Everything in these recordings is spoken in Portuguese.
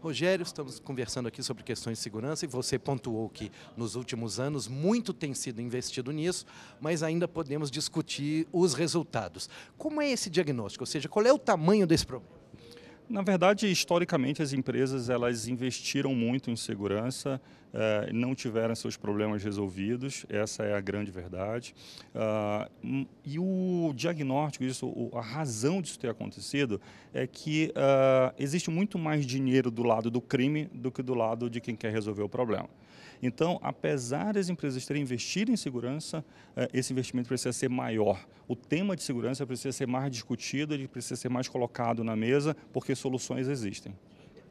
Rogério, estamos conversando aqui sobre questões de segurança e você pontuou que nos últimos anos muito tem sido investido nisso, mas ainda podemos discutir os resultados. Como é esse diagnóstico? Ou seja, qual é o tamanho desse problema? Na verdade, historicamente as empresas elas investiram muito em segurança, eh, não tiveram seus problemas resolvidos, essa é a grande verdade. Ah, hum, e o diagnóstico isso, a razão disso ter acontecido é que ah, existe muito mais dinheiro do lado do crime do que do lado de quem quer resolver o problema. Então, apesar das empresas terem investido em segurança, eh, esse investimento precisa ser maior o tema de segurança precisa ser mais discutido, ele precisa ser mais colocado na mesa, porque soluções existem.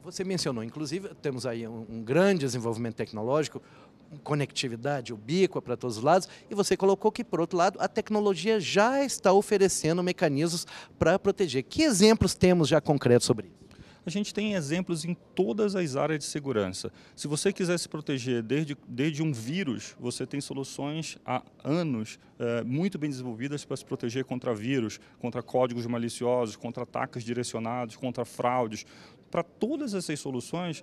Você mencionou, inclusive, temos aí um, um grande desenvolvimento tecnológico, conectividade ubíqua para todos os lados, e você colocou que, por outro lado, a tecnologia já está oferecendo mecanismos para proteger. Que exemplos temos já concretos sobre isso? A gente tem exemplos em todas as áreas de segurança. Se você quiser se proteger desde, desde um vírus, você tem soluções há anos é, muito bem desenvolvidas para se proteger contra vírus, contra códigos maliciosos, contra ataques direcionados, contra fraudes para todas essas soluções,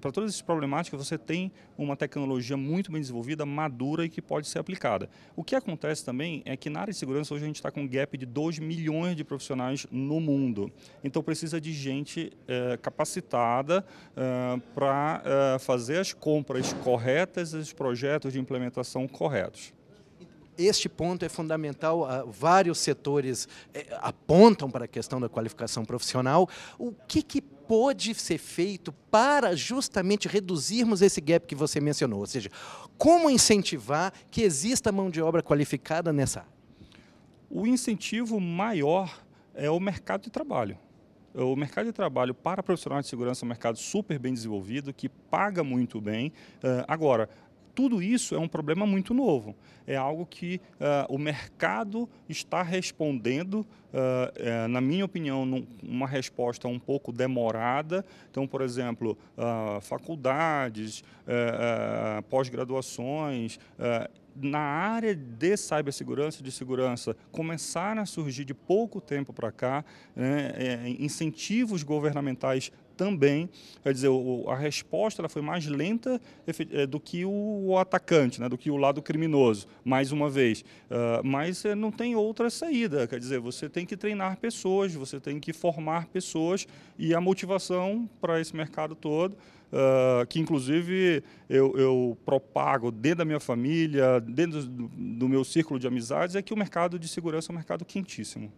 para todas essas problemáticas, você tem uma tecnologia muito bem desenvolvida, madura e que pode ser aplicada. O que acontece também é que na área de segurança hoje a gente está com um gap de 2 milhões de profissionais no mundo. Então precisa de gente é, capacitada é, eh, para é, eh, fazer as compras corretas, os projetos de implementação corretos este ponto é fundamental. Ah, vários setores apontam para a questão da qualificação profissional. O que, que pôde ser feito para justamente reduzirmos esse gap que você mencionou? Ou seja, como incentivar que exista mão de obra qualificada nessa área? O incentivo maior é o mercado de trabalho. É o mercado de trabalho para profissionais de segurança é um mercado super bem desenvolvido, que paga muito bem. Eh, agora, tudo isso é um problema muito novo. É algo que uh, o mercado está respondendo, uh, uh, na minha opinião, num, uma resposta um pouco demorada. Então, por exemplo, ah, faculdades, eh, eh, pós-graduações, eh, na área de cibersegurança e de segurança começaram a surgir de pouco tempo para cá, né, incentivos governamentais também. Quer dizer, a resposta ela foi mais lenta eh, do que o atacante, né, do que o lado criminoso, mais uma vez. Ah, mas eh, não tem outra saída. Quer dizer, você tem que treinar pessoas, você tem que formar pessoas e a motivação para esse mercado todo. Uh, que inclusive eu, eu, propago dentro da minha família, dentro do, do meu círculo de amizades, é que o mercado de segurança é um mercado quentíssimo.